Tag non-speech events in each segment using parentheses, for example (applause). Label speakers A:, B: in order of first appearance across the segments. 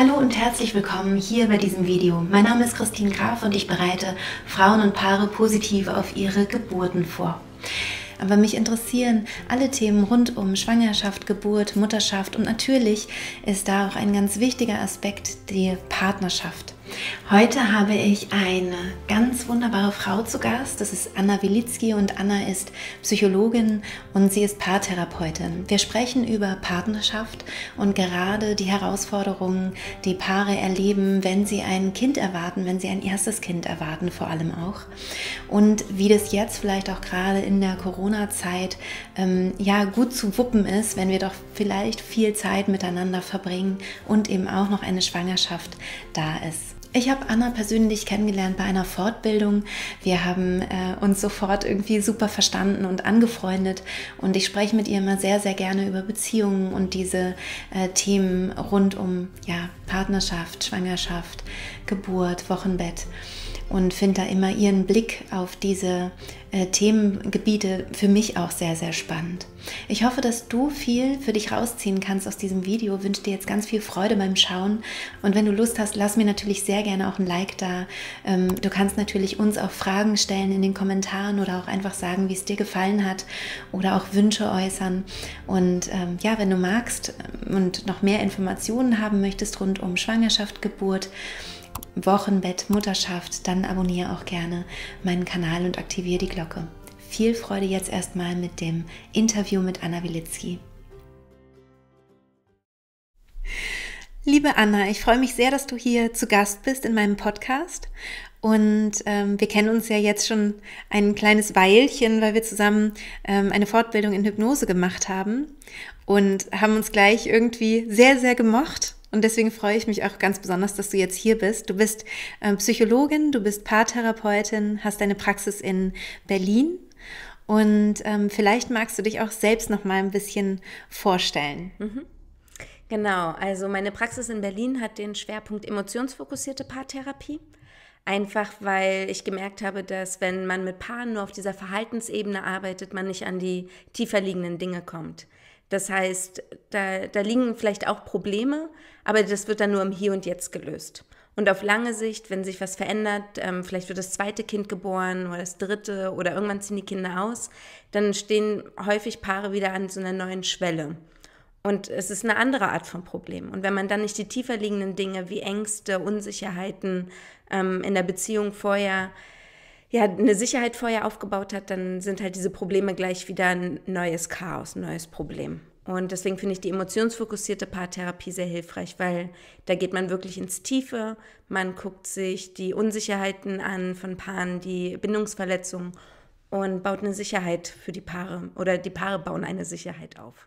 A: Hallo und herzlich willkommen hier bei diesem Video. Mein Name ist Christine Graf und ich bereite Frauen und Paare positiv auf ihre Geburten vor. Aber mich interessieren alle Themen rund um Schwangerschaft, Geburt, Mutterschaft und natürlich ist da auch ein ganz wichtiger Aspekt die Partnerschaft. Heute habe ich eine ganz wunderbare Frau zu Gast. Das ist Anna Wilitzki und Anna ist Psychologin und sie ist Paartherapeutin. Wir sprechen über Partnerschaft und gerade die Herausforderungen, die Paare erleben, wenn sie ein Kind erwarten, wenn sie ein erstes Kind erwarten, vor allem auch. Und wie das jetzt vielleicht auch gerade in der Corona-Zeit ähm, ja gut zu wuppen ist, wenn wir doch vielleicht viel Zeit miteinander verbringen und eben auch noch eine Schwangerschaft da ist. Ich habe Anna persönlich kennengelernt bei einer Fortbildung. Wir haben äh, uns sofort irgendwie super verstanden und angefreundet. Und ich spreche mit ihr immer sehr, sehr gerne über Beziehungen und diese äh, Themen rund um ja, Partnerschaft, Schwangerschaft, Geburt, Wochenbett und finde da immer ihren Blick auf diese äh, Themengebiete für mich auch sehr, sehr spannend. Ich hoffe, dass du viel für dich rausziehen kannst aus diesem Video. Wünsche dir jetzt ganz viel Freude beim Schauen. Und wenn du Lust hast, lass mir natürlich sehr gerne auch ein Like da. Ähm, du kannst natürlich uns auch Fragen stellen in den Kommentaren oder auch einfach sagen, wie es dir gefallen hat oder auch Wünsche äußern. Und ähm, ja, wenn du magst und noch mehr Informationen haben möchtest rund um Schwangerschaft, Geburt, Wochenbett Mutterschaft, dann abonniere auch gerne meinen Kanal und aktiviere die Glocke. Viel Freude jetzt erstmal mit dem Interview mit Anna Wilitzki. Liebe Anna, ich freue mich sehr, dass du hier zu Gast bist in meinem Podcast. Und ähm, wir kennen uns ja jetzt schon ein kleines Weilchen, weil wir zusammen ähm, eine Fortbildung in Hypnose gemacht haben und haben uns gleich irgendwie sehr, sehr gemocht und deswegen freue ich mich auch ganz besonders, dass du jetzt hier bist. Du bist ähm, Psychologin, du bist Paartherapeutin, hast deine Praxis in Berlin und ähm, vielleicht magst du dich auch selbst noch mal ein bisschen vorstellen.
B: Mhm. Genau, also meine Praxis in Berlin hat den Schwerpunkt emotionsfokussierte Paartherapie. Einfach weil ich gemerkt habe, dass wenn man mit Paaren nur auf dieser Verhaltensebene arbeitet, man nicht an die tiefer liegenden Dinge kommt. Das heißt, da, da liegen vielleicht auch Probleme, aber das wird dann nur im Hier und Jetzt gelöst. Und auf lange Sicht, wenn sich was verändert, ähm, vielleicht wird das zweite Kind geboren oder das dritte oder irgendwann ziehen die Kinder aus, dann stehen häufig Paare wieder an so einer neuen Schwelle. Und es ist eine andere Art von Problem. Und wenn man dann nicht die tiefer liegenden Dinge wie Ängste, Unsicherheiten ähm, in der Beziehung vorher, ja, eine Sicherheit vorher aufgebaut hat, dann sind halt diese Probleme gleich wieder ein neues Chaos, ein neues Problem. Und deswegen finde ich die emotionsfokussierte Paartherapie sehr hilfreich, weil da geht man wirklich ins Tiefe, man guckt sich die Unsicherheiten an von Paaren, die Bindungsverletzungen und baut eine Sicherheit für die Paare oder die Paare bauen eine Sicherheit auf.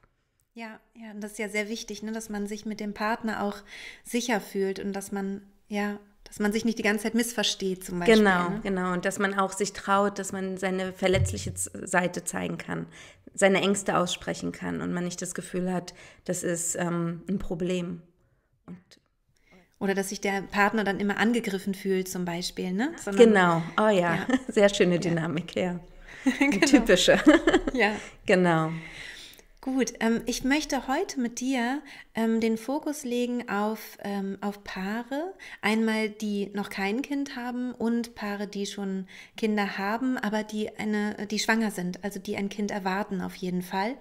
A: Ja, ja, das ist ja sehr wichtig, ne, dass man sich mit dem Partner auch sicher fühlt und dass man ja dass man sich nicht
B: die ganze Zeit missversteht zum Beispiel. Genau, ne? genau. Und dass man auch sich traut, dass man seine verletzliche Seite zeigen kann, seine Ängste aussprechen kann und man nicht das Gefühl hat, das ist ähm, ein Problem. Und oder dass sich der Partner dann immer angegriffen
A: fühlt zum Beispiel, ne? genau, oh ja. ja.
B: (laughs) sehr schöne Dynamik, ja. ja. (laughs) genau. Typische. ja. (laughs) Genau.
A: Gut, ähm, ich möchte heute mit dir ähm, den Fokus legen auf, ähm, auf Paare, einmal die noch kein Kind haben und Paare, die schon Kinder haben, aber die eine, die schwanger sind, also die ein Kind erwarten auf jeden Fall.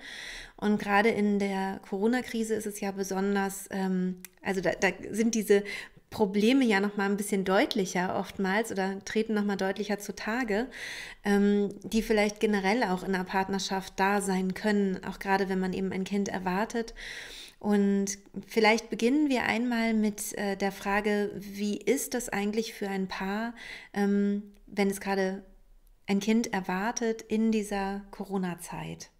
A: Und gerade in der Corona-Krise ist es ja besonders, ähm, also da, da sind diese Probleme ja noch mal ein bisschen deutlicher oftmals oder treten noch mal deutlicher zutage, ähm, die vielleicht generell auch in einer Partnerschaft da sein können, auch gerade wenn man eben ein Kind erwartet. Und vielleicht beginnen wir einmal mit äh, der Frage, wie ist das eigentlich für ein Paar, ähm, wenn es gerade ein Kind erwartet in
B: dieser Corona-Zeit?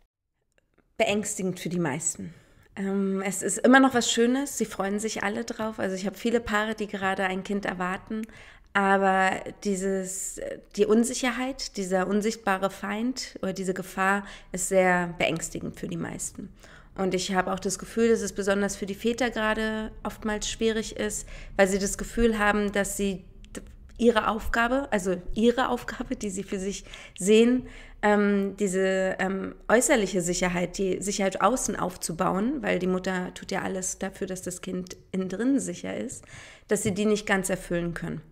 B: Beängstigend für die meisten. Ähm, es ist immer noch was Schönes. Sie freuen sich alle drauf. Also ich habe viele Paare, die gerade ein Kind erwarten. Aber dieses, die Unsicherheit, dieser unsichtbare Feind oder diese Gefahr ist sehr beängstigend für die meisten. Und ich habe auch das Gefühl, dass es besonders für die Väter gerade oftmals schwierig ist, weil sie das Gefühl haben, dass sie ihre Aufgabe, also ihre Aufgabe, die sie für sich sehen, ähm, diese ähm, äußerliche Sicherheit, die Sicherheit außen aufzubauen, weil die Mutter tut ja alles dafür, dass das Kind innen drin sicher ist, dass sie die nicht ganz erfüllen können.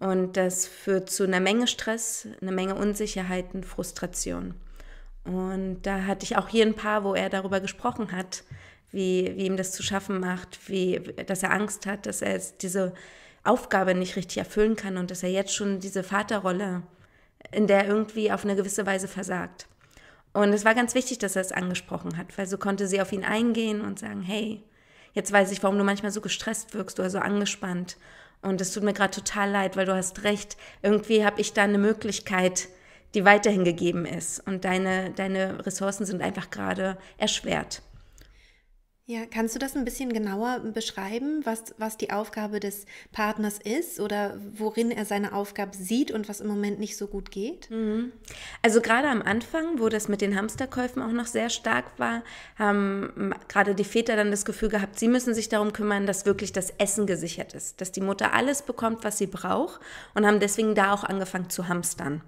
B: Und das führt zu einer Menge Stress, einer Menge Unsicherheiten, Frustration. Und da hatte ich auch hier ein paar, wo er darüber gesprochen hat, wie, wie ihm das zu schaffen macht, wie, dass er Angst hat, dass er jetzt diese Aufgabe nicht richtig erfüllen kann und dass er jetzt schon diese Vaterrolle äh, in der irgendwie auf eine gewisse Weise versagt. Und es war ganz wichtig, dass er es angesprochen hat, weil so konnte sie auf ihn eingehen und sagen, hey, jetzt weiß ich, warum du manchmal so gestresst wirkst oder so angespannt. Und es tut mir gerade total leid, weil du hast recht. Irgendwie habe ich da eine Möglichkeit, die weiterhin gegeben ist. Und deine, deine Ressourcen sind einfach gerade erschwert.
A: Ja, kannst du das ein bisschen genauer beschreiben, was, was die Aufgabe des Partners ist oder
B: worin er seine Aufgabe sieht und was im Moment nicht so gut geht? Mhm. Also gerade am Anfang, wo das mit den Hamsterkäufen auch noch sehr stark war, haben gerade die Väter dann das Gefühl gehabt, sie müssen sich darum kümmern, dass wirklich das Essen gesichert ist, dass die Mutter alles bekommt, was sie braucht und haben deswegen da auch angefangen zu hamstern.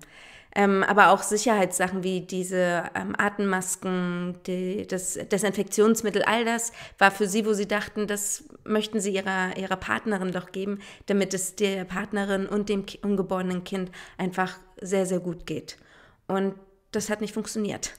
B: Ähm, aber auch Sicherheitssachen wie diese ähm, Atemmasken, die, das Desinfektionsmittel, all das war für sie, wo sie dachten, das möchten sie ihrer, ihrer Partnerin doch geben, damit es der Partnerin und dem ungeborenen Kind einfach sehr, sehr gut geht. Und das hat nicht funktioniert.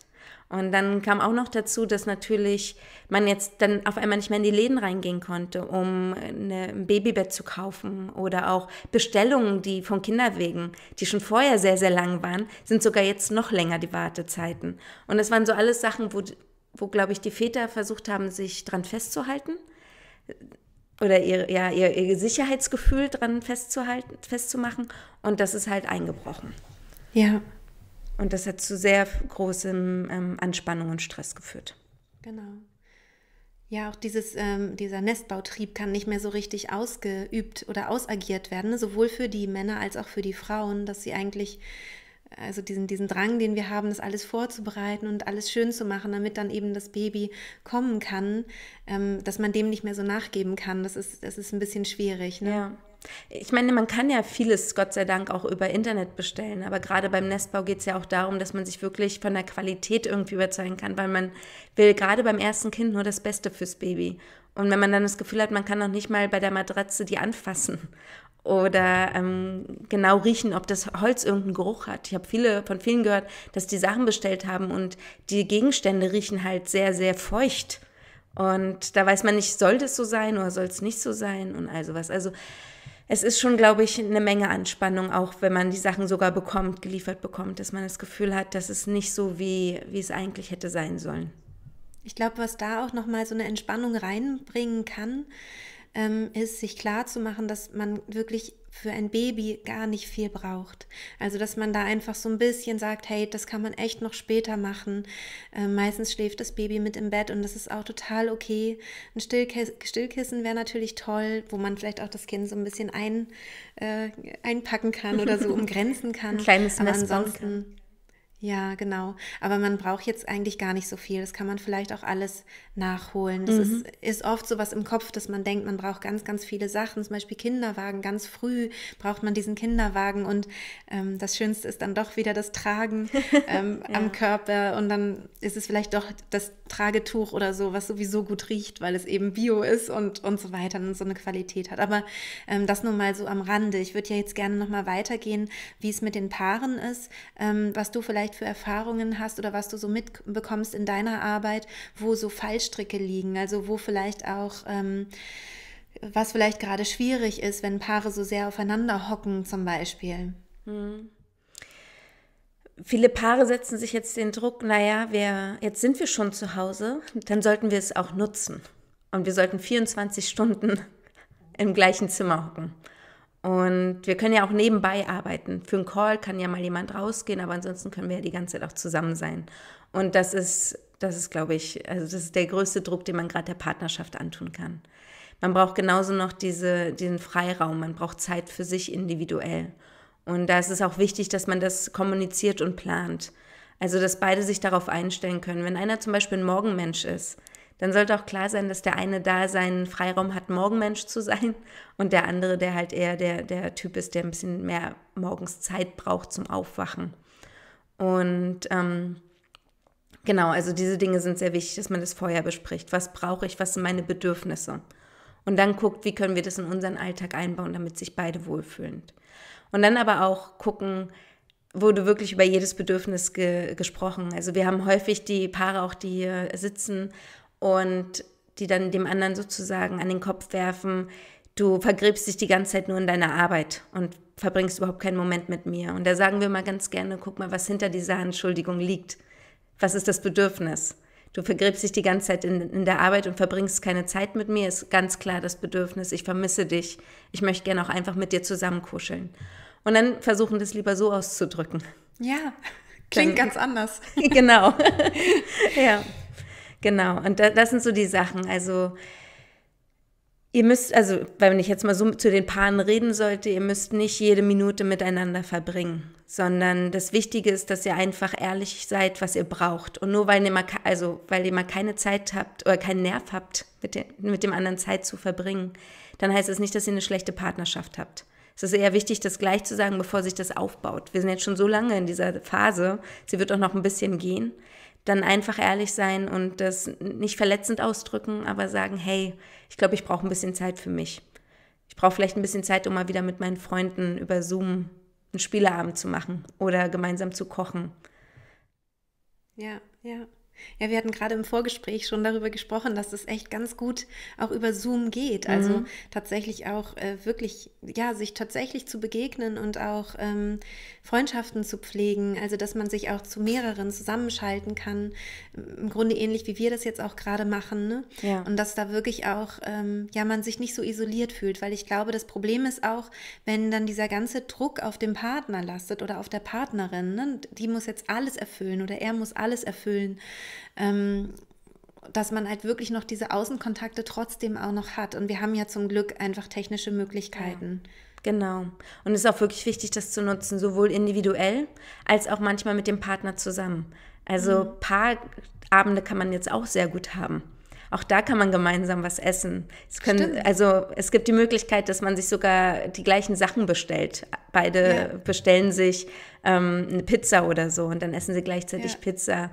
B: Und dann kam auch noch dazu, dass natürlich man jetzt dann auf einmal nicht mehr in die Läden reingehen konnte, um eine, ein Babybett zu kaufen oder auch Bestellungen, die von Kinderwegen, die schon vorher sehr, sehr lang waren, sind sogar jetzt noch länger die Wartezeiten. Und das waren so alles Sachen, wo, wo glaube ich, die Väter versucht haben, sich dran festzuhalten oder ihr, ja, ihr, ihr Sicherheitsgefühl dran festzuhalten, festzumachen. Und das ist halt eingebrochen. Ja. Und das hat zu sehr großem ähm, Anspannung und Stress geführt.
A: Genau. Ja, auch dieses, ähm, dieser Nestbautrieb kann nicht mehr so richtig ausgeübt oder ausagiert werden, ne? sowohl für die Männer als auch für die Frauen, dass sie eigentlich, also diesen, diesen Drang, den wir haben, das alles vorzubereiten und alles schön zu machen, damit dann eben das Baby kommen kann, ähm, dass
B: man dem nicht mehr so nachgeben kann. Das ist, das ist ein bisschen schwierig. Ne? Ja. Ich meine, man kann ja vieles, Gott sei Dank, auch über Internet bestellen. Aber gerade beim Nestbau geht es ja auch darum, dass man sich wirklich von der Qualität irgendwie überzeugen kann, weil man will gerade beim ersten Kind nur das Beste fürs Baby. Und wenn man dann das Gefühl hat, man kann noch nicht mal bei der Matratze die anfassen (laughs) oder ähm, genau riechen, ob das Holz irgendeinen Geruch hat. Ich habe viele von vielen gehört, dass die Sachen bestellt haben und die Gegenstände riechen halt sehr, sehr feucht. Und da weiß man nicht, soll das so sein oder soll es nicht so sein und all sowas. Also es ist schon, glaube ich, eine Menge Anspannung, auch wenn man die Sachen sogar bekommt, geliefert bekommt, dass man das Gefühl hat, dass es nicht so wie, wie es eigentlich hätte sein sollen.
A: Ich glaube, was da auch nochmal so eine Entspannung reinbringen kann, ähm, ist, sich klar zu machen, dass man wirklich für ein Baby gar nicht viel braucht. Also, dass man da einfach so ein bisschen sagt, hey, das kann man echt noch später machen. Ähm, meistens schläft das Baby mit im Bett und das ist auch total okay. Ein Stillkiss Stillkissen wäre natürlich toll, wo man vielleicht auch das Kind so ein bisschen ein, äh, einpacken kann oder so (laughs) umgrenzen kann. ein kleines Aber ansonsten, ja, genau. Aber man braucht jetzt eigentlich gar nicht so viel. Das kann man vielleicht auch alles nachholen. Das mhm. ist, ist oft so was im Kopf, dass man denkt, man braucht ganz, ganz viele Sachen. Zum Beispiel Kinderwagen. Ganz früh braucht man diesen Kinderwagen. Und ähm, das Schönste ist dann doch wieder das Tragen (laughs) ähm, ja. am Körper. Und dann ist es vielleicht doch das Tragetuch oder so, was sowieso gut riecht, weil es eben bio ist und, und so weiter und so eine Qualität hat. Aber ähm, das nur mal so am Rande. Ich würde ja jetzt gerne nochmal weitergehen, wie es mit den Paaren ist, ähm, was du vielleicht vielleicht für Erfahrungen hast oder was du so mitbekommst in deiner Arbeit, wo so Fallstricke liegen, also wo vielleicht auch... Ähm, was vielleicht gerade schwierig ist, wenn Paare so sehr aufeinander hocken
B: zum Beispiel. Hm. Viele Paare setzen sich jetzt den Druck, naja, wir, jetzt sind wir schon zu Hause, dann sollten wir es auch nutzen. Und wir sollten 24 Stunden im gleichen Zimmer hocken. Und wir können ja auch nebenbei arbeiten. Für einen Call kann ja mal jemand rausgehen, aber ansonsten können wir ja die ganze Zeit auch zusammen sein. Und das ist, das ist, glaube ich, also das ist der größte Druck, den man gerade der Partnerschaft antun kann. Man braucht genauso noch diese, diesen Freiraum, man braucht Zeit für sich individuell. Und da ist es auch wichtig, dass man das kommuniziert und plant. Also, dass beide sich darauf einstellen können. Wenn einer zum Beispiel ein Morgenmensch ist, dann sollte auch klar sein, dass der eine da seinen Freiraum hat, Morgenmensch zu sein (laughs) und der andere, der halt eher der, der Typ ist, der ein bisschen mehr morgens Zeit braucht zum Aufwachen. Und ähm, genau, also diese Dinge sind sehr wichtig, dass man das vorher bespricht. Was brauche ich? Was sind meine Bedürfnisse? Und dann guckt, wie können wir das in unseren Alltag einbauen, damit sich beide wohlfühlen. Und dann aber auch gucken, wurde wirklich über jedes Bedürfnis ge gesprochen. Also wir haben häufig die Paare auch, die hier äh, sitzen und die dann dem anderen sozusagen an den Kopf werfen, du vergräbst dich die ganze Zeit nur in deiner Arbeit und verbringst überhaupt keinen Moment mit mir. Und da sagen wir mal ganz gerne, guck mal, was hinter dieser Anschuldigung liegt. Was ist das Bedürfnis? Du vergräbst dich die ganze Zeit in, in der Arbeit und verbringst keine Zeit mit mir, ist ganz klar das Bedürfnis, ich vermisse dich, ich möchte gerne auch einfach mit dir zusammenkuscheln. Und dann versuchen das lieber so auszudrücken. Ja, (laughs) klingt dann, ganz anders. (laughs) genau. (laughs) ja. Genau, und da, das sind so die Sachen. Also ihr müsst, also wenn ich jetzt mal so zu den Paaren reden sollte, ihr müsst nicht jede Minute miteinander verbringen, sondern das Wichtige ist, dass ihr einfach ehrlich seid, was ihr braucht. Und nur weil ihr mal, also, weil ihr mal keine Zeit habt oder keinen Nerv habt, mit, den, mit dem anderen Zeit zu verbringen, dann heißt es das nicht, dass ihr eine schlechte Partnerschaft habt. Es ist eher wichtig, das gleich zu sagen, bevor sich das aufbaut. Wir sind jetzt schon so lange in dieser Phase, sie wird auch noch ein bisschen gehen dann einfach ehrlich sein und das nicht verletzend ausdrücken, aber sagen, hey, ich glaube, ich brauche ein bisschen Zeit für mich. Ich brauche vielleicht ein bisschen Zeit, um mal wieder mit meinen Freunden über Zoom einen Spieleabend zu machen oder gemeinsam zu kochen.
A: Ja, ja. Ja, wir hatten gerade im Vorgespräch schon darüber gesprochen, dass es echt ganz gut auch über Zoom geht. Mhm. Also tatsächlich auch äh, wirklich, ja, sich tatsächlich zu begegnen und auch ähm, Freundschaften zu pflegen. Also, dass man sich auch zu mehreren zusammenschalten kann. Im Grunde ähnlich wie wir das jetzt auch gerade machen. Ne? Ja. Und dass da wirklich auch, ähm, ja, man sich nicht so isoliert fühlt. Weil ich glaube, das Problem ist auch, wenn dann dieser ganze Druck auf dem Partner lastet oder auf der Partnerin, ne? die muss jetzt alles erfüllen oder er muss alles erfüllen ähm, dass man halt wirklich noch diese Außenkontakte trotzdem
B: auch noch hat. Und wir haben ja zum Glück einfach technische Möglichkeiten. Ja. Genau. Und es ist auch wirklich wichtig, das zu nutzen, sowohl individuell als auch manchmal mit dem Partner zusammen. Also mhm. Paarabende kann man jetzt auch sehr gut haben. Auch da kann man gemeinsam was essen. Es können, also es gibt die Möglichkeit, dass man sich sogar die gleichen Sachen bestellt. Beide ja. bestellen sich ähm, eine Pizza oder so und dann essen sie gleichzeitig ja. Pizza.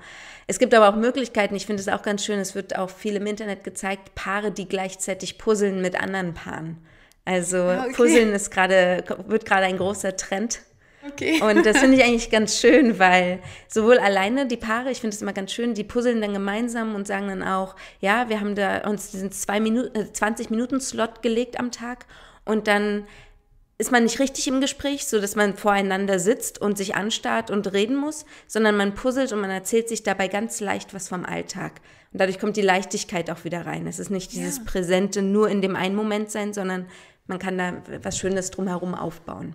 B: Es gibt aber auch Möglichkeiten, ich finde es auch ganz schön, es wird auch viel im Internet gezeigt, Paare, die gleichzeitig puzzeln mit anderen Paaren. Also ah, okay. Puzzeln ist gerade, wird gerade ein großer Trend Okay. Und das finde ich eigentlich ganz schön, weil sowohl alleine die Paare, ich finde es immer ganz schön, die puzzeln dann gemeinsam und sagen dann auch, ja, wir haben da uns diesen zwei Minuten, äh, 20 Minuten Slot gelegt am Tag und dann ist man nicht richtig im Gespräch, so dass man voreinander sitzt und sich anstarrt und reden muss, sondern man puzzelt und man erzählt sich dabei ganz leicht was vom Alltag. Und dadurch kommt die Leichtigkeit auch wieder rein. Es ist nicht dieses ja. Präsente nur in dem einen Moment sein, sondern man kann da was Schönes drumherum aufbauen.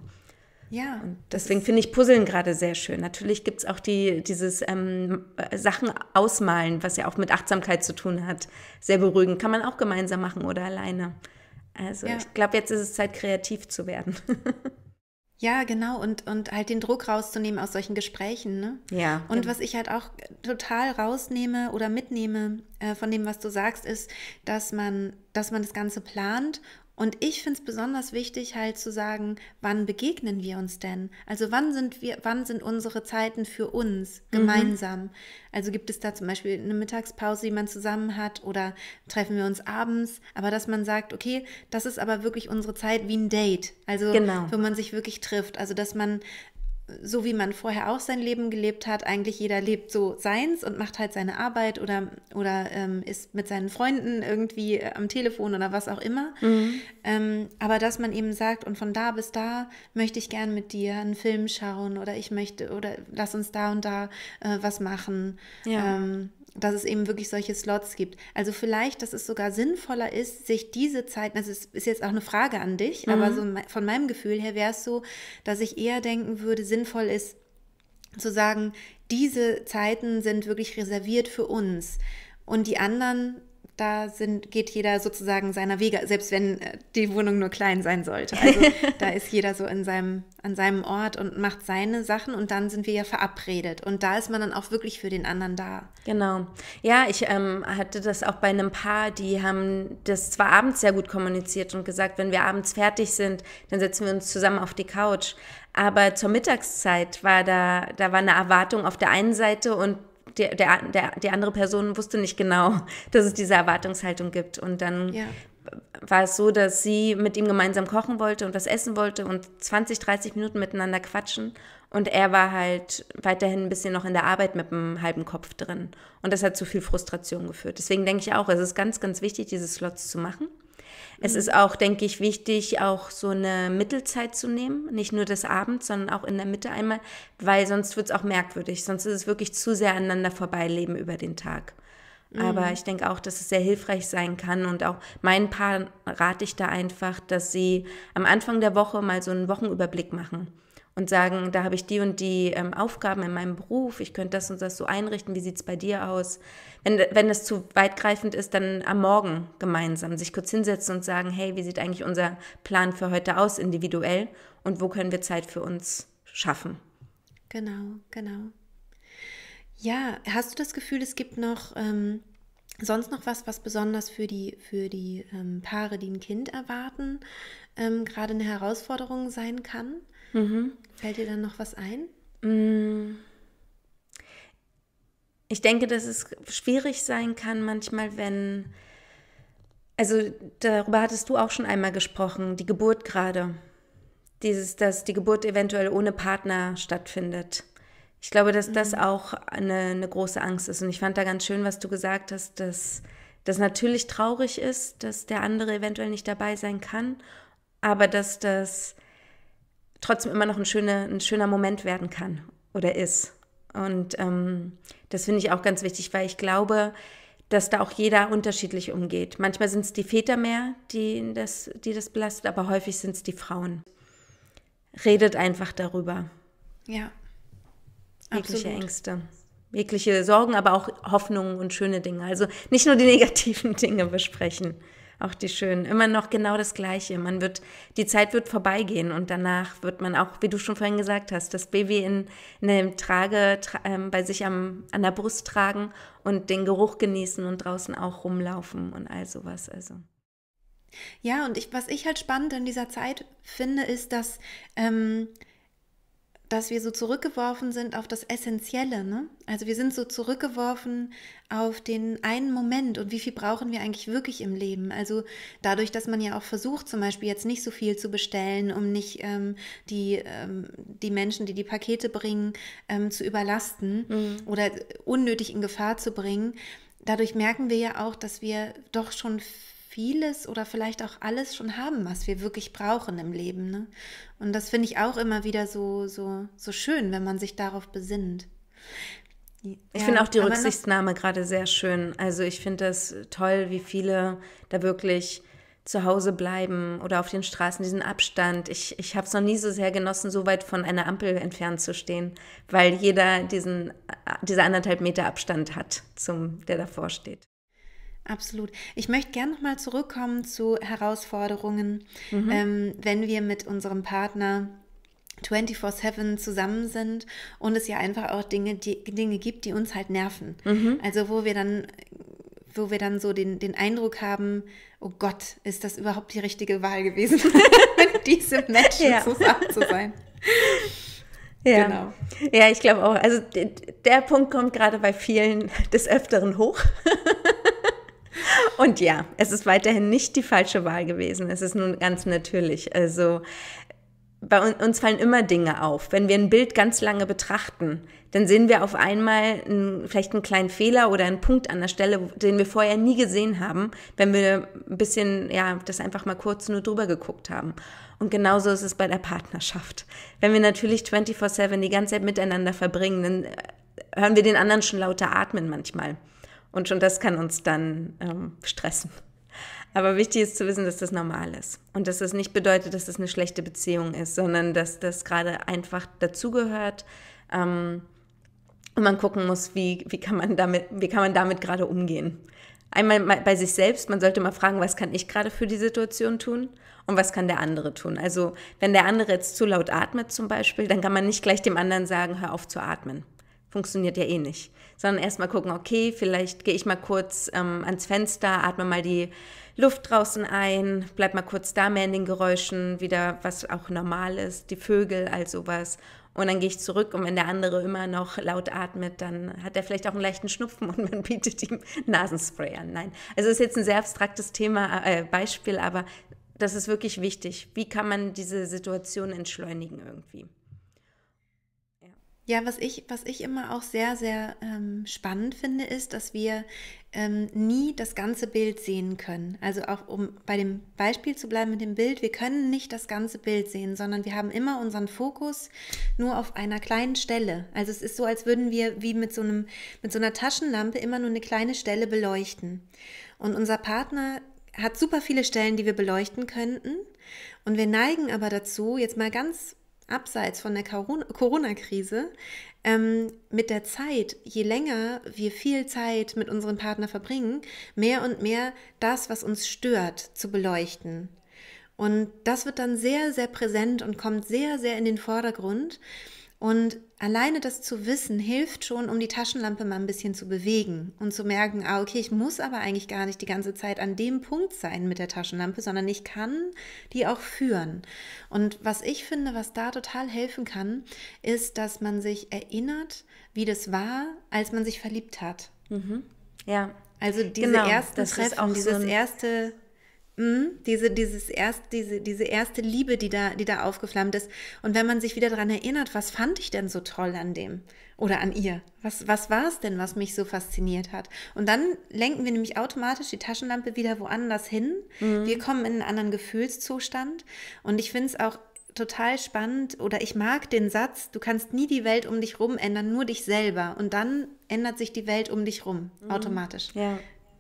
B: Ja. Und deswegen finde ich Puzzeln gerade sehr schön. Natürlich gibt es auch die, dieses ähm, Sachen ausmalen, was ja auch mit Achtsamkeit zu tun hat. Sehr beruhigend. Kann man auch gemeinsam machen oder alleine. Also ja. ich glaube, jetzt ist es Zeit, kreativ zu werden. (laughs)
A: Ja, genau, und, und halt den Druck rauszunehmen aus solchen Gesprächen. Ne? Ja. Und ja. Genau. was ich halt auch total rausnehme oder mitnehme äh, von dem, was du sagst, ist, dass man, dass man das Ganze plant und ich finde es besonders wichtig, halt zu sagen, wann begegnen wir uns denn? Also wann sind wir, wann sind unsere Zeiten für uns mhm. gemeinsam? Mhm. Also gibt es da zum Beispiel eine Mittagspause, die man zusammen hat, oder treffen wir uns abends, aber dass man sagt, okay, das ist aber wirklich unsere Zeit wie ein Date. Also genau. wo man sich wirklich trifft. Also dass man so wie man vorher auch sein Leben gelebt hat, eigentlich jeder lebt so seins und macht halt seine Arbeit oder, oder ähm, ist mit seinen Freunden irgendwie äh, am Telefon oder was auch immer. Mhm. Ähm, aber dass man eben sagt, und von da bis da möchte ich gern mit dir einen Film schauen oder ich möchte oder lass uns da und da äh, was machen. Ja. Ähm, dass es eben wirklich solche Slots gibt. Also vielleicht, dass es sogar sinnvoller ist, sich diese Zeiten, also es ist jetzt auch eine Frage an dich, mhm. aber so von meinem Gefühl her wäre es so, dass ich eher denken würde, sinnvoll ist zu sagen, diese Zeiten sind wirklich reserviert für uns und die anderen da sind, geht jeder sozusagen seiner Wege, selbst wenn äh, die Wohnung nur klein sein sollte. (laughs) Also da ist jeder so in seinem, an seinem Ort und macht seine Sachen und dann sind wir ja verabredet. Und da ist man dann auch wirklich für den
B: anderen da. Genau. Ja, ich ähm, hatte das auch bei einem Paar, die haben das zwar abends sehr gut kommuniziert und gesagt, wenn wir abends fertig sind, dann setzen wir uns zusammen auf die Couch. Aber zur Mittagszeit war da, da war eine Erwartung auf der einen Seite und der, der, der, die andere Person wusste nicht genau, (laughs) dass es diese Erwartungshaltung gibt. Und dann ja. war es so, dass sie mit ihm gemeinsam kochen wollte und was essen wollte und 20, 30 Minuten miteinander quatschen. Und er war halt weiterhin ein bisschen noch in der Arbeit mit einem halben Kopf drin. Und das hat zu viel Frustration geführt. Deswegen denke ich auch, es ist ganz, ganz wichtig, diese Slots zu machen. Es ist mhm. auch, denke ich, wichtig, auch so eine Mittelzeit zu nehmen. Nicht nur das Abend, sondern auch in der Mitte einmal, weil sonst wird es auch merkwürdig. Sonst ist es wirklich zu sehr aneinander vorbeileben über den Tag. Mhm. Aber ich denke auch, dass es sehr hilfreich sein kann. Und auch meinen Paar rate ich da einfach, dass sie am Anfang der Woche mal so einen Wochenüberblick machen und sagen, da habe ich die und die ähm, Aufgaben in meinem Beruf, ich könnte das und das so einrichten, wie sieht es bei dir aus? Wenn, wenn das zu weitgreifend ist, dann am Morgen gemeinsam sich kurz hinsetzen und sagen, hey, wie sieht eigentlich unser Plan für heute aus individuell und wo können wir Zeit für uns schaffen?
A: Genau, genau. Ja, hast du das Gefühl, es gibt noch... Ähm Sonst noch was, was besonders für die, für die ähm, Paare, die ein Kind erwarten, ähm, gerade eine Herausforderung sein kann?
B: Mhm. Fällt dir dann noch was ein? Mm. Ich denke, dass es schwierig sein kann manchmal, wenn, also darüber hattest du auch schon einmal gesprochen, die Geburt gerade. Dieses, dass die Geburt eventuell ohne Partner stattfindet. Ich glaube, dass das mhm. auch eine, eine große Angst ist. Und ich fand da ganz schön, was du gesagt hast, dass das natürlich traurig ist, dass der andere eventuell nicht dabei sein kann, aber dass das trotzdem immer noch ein schöner, ein schöner Moment werden kann oder ist. Und ähm, das finde ich auch ganz wichtig, weil ich glaube, dass da auch jeder unterschiedlich umgeht. Manchmal sind es die Väter mehr, die das, die das belastet, aber häufig sind es die Frauen. Redet einfach darüber. Ja. Absolut. Jegliche Ängste, jegliche Sorgen, aber auch Hoffnungen und schöne Dinge. Also nicht nur die (laughs) negativen Dinge besprechen. Auch die schönen. Immer noch genau das Gleiche. Man wird, die Zeit wird vorbeigehen und danach wird man auch, wie du schon vorhin gesagt hast, das Baby in, in einem Trage tra ähm, bei sich am, an der Brust tragen und den Geruch genießen und draußen auch rumlaufen und all sowas. Also.
A: Ja, und ich, was ich halt spannend in dieser Zeit finde, ist, dass ähm, dass wir so zurückgeworfen sind auf das Essentielle. Ne? Also wir sind so zurückgeworfen auf den einen Moment und wie viel brauchen wir eigentlich wirklich im Leben. Also dadurch, dass man ja auch versucht, zum Beispiel jetzt nicht so viel zu bestellen, um nicht ähm, die, ähm, die Menschen, die die Pakete bringen, ähm, zu überlasten mhm. oder unnötig in Gefahr zu bringen. Dadurch merken wir ja auch, dass wir doch schon vieles oder vielleicht auch alles schon haben, was wir wirklich brauchen im Leben. Ne? Und das finde ich auch immer wieder so, so, so schön, wenn man sich darauf besinnt. ich finde auch die Rücksichtnahme
B: gerade sehr schön. Also ich finde das toll, wie viele da wirklich zu Hause bleiben oder auf den Straßen diesen Abstand. Ich, ich habe es noch nie so sehr genossen, so weit von einer Ampel entfernt zu stehen, weil jeder diesen, äh, diese anderthalb Meter Abstand hat, zum, der davor steht.
A: Absolut. Ich möchte gerne nochmal zurückkommen zu Herausforderungen, mhm. ähm, wenn wir mit unserem Partner 24-7 zusammen sind und es ja einfach auch Dinge, die, Dinge gibt, die uns halt nerven. Mhm. Also wo wir dann wo wir dann so den, den Eindruck haben, oh
B: Gott, ist das überhaupt die richtige Wahl gewesen, (laughs) (laughs) mit diesem Menschen ja. zusammen zu sein. Ja, genau. ja ich glaube auch. Also der Punkt kommt gerade bei vielen des Öfteren hoch. Und ja, es ist weiterhin nicht die falsche Wahl gewesen. Es ist nun ganz natürlich. Also bei uns fallen immer Dinge auf. Wenn wir ein Bild ganz lange betrachten, dann sehen wir auf einmal einen, vielleicht einen kleinen Fehler oder einen Punkt an der Stelle, den wir vorher nie gesehen haben, wenn wir ein bisschen, ja, das einfach mal kurz nur drüber geguckt haben. Und genauso ist es bei der Partnerschaft. Wenn wir natürlich 24-7 die ganze Zeit miteinander verbringen, dann äh, hören wir den anderen schon lauter atmen manchmal. Und schon das kann uns dann ähm, stressen. Aber wichtig ist zu wissen, dass das normal ist und dass das nicht bedeutet, dass das eine schlechte Beziehung ist, sondern dass das gerade einfach dazugehört. Ähm, und man gucken muss, wie, wie, kann man damit, wie kann man damit gerade umgehen. Einmal bei sich selbst, man sollte mal fragen, was kann ich gerade für die Situation tun und was kann der andere tun. Also wenn der andere jetzt zu laut atmet zum Beispiel, dann kann man nicht gleich dem anderen sagen, hör auf zu atmen funktioniert ja eh nicht. Sondern erstmal gucken, okay, vielleicht gehe ich mal kurz ähm, ans Fenster, atme mal die Luft draußen ein, bleib mal kurz da mehr in den Geräuschen, wieder was auch normal ist, die Vögel, all sowas. Und dann gehe ich zurück und wenn der andere immer noch laut atmet, dann hat er vielleicht auch einen leichten Schnupfen und (laughs) man bietet ihm Nasenspray an. Nein, also ist jetzt ein sehr abstraktes Thema, äh, Beispiel, aber das ist wirklich wichtig. Wie kann man diese Situation entschleunigen irgendwie?
A: Ja, was ich, was ich immer auch sehr, sehr ähm, spannend finde, ist, dass wir ähm, nie das ganze Bild sehen können. Also auch um bei dem Beispiel zu bleiben mit dem Bild, wir können nicht das ganze Bild sehen, sondern wir haben immer unseren Fokus nur auf einer kleinen Stelle. Also es ist so, als würden wir wie mit so, einem, mit so einer Taschenlampe immer nur eine kleine Stelle beleuchten. Und unser Partner hat super viele Stellen, die wir beleuchten könnten. Und wir neigen aber dazu, jetzt mal ganz abseits von der Corona-Krise, ähm, mit der Zeit, je länger wir viel Zeit mit unserem Partner verbringen, mehr und mehr das, was uns stört, zu beleuchten. Und das wird dann sehr, sehr präsent und kommt sehr, sehr in den Vordergrund. Und alleine das zu wissen hilft schon, um die Taschenlampe mal ein bisschen zu bewegen und zu merken, ah, okay, ich muss aber eigentlich gar nicht die ganze Zeit an dem Punkt sein mit der Taschenlampe, sondern ich kann die auch führen. Und was ich finde, was da total helfen kann, ist, dass man sich erinnert, wie das war, als man sich verliebt
B: hat. Mhm. Ja. Also diese genau, ersten Treffen, dieses so
A: erste hm? diese, dieses erst, diese, diese erste Liebe, die da, die da aufgeflammt ist. Und wenn man sich wieder daran erinnert, was fand ich denn so toll an dem oder an ihr? Was, was war es denn, was mich so fasziniert hat? Und dann lenken wir nämlich automatisch die Taschenlampe wieder woanders hin. Mhm. Wir kommen in einen anderen Gefühlszustand. Und ich finde es auch total spannend oder ich mag den Satz, du kannst nie die Welt um dich rum ändern, nur dich selber. Und dann ändert sich die Welt um dich rum, mhm. automatisch. Ja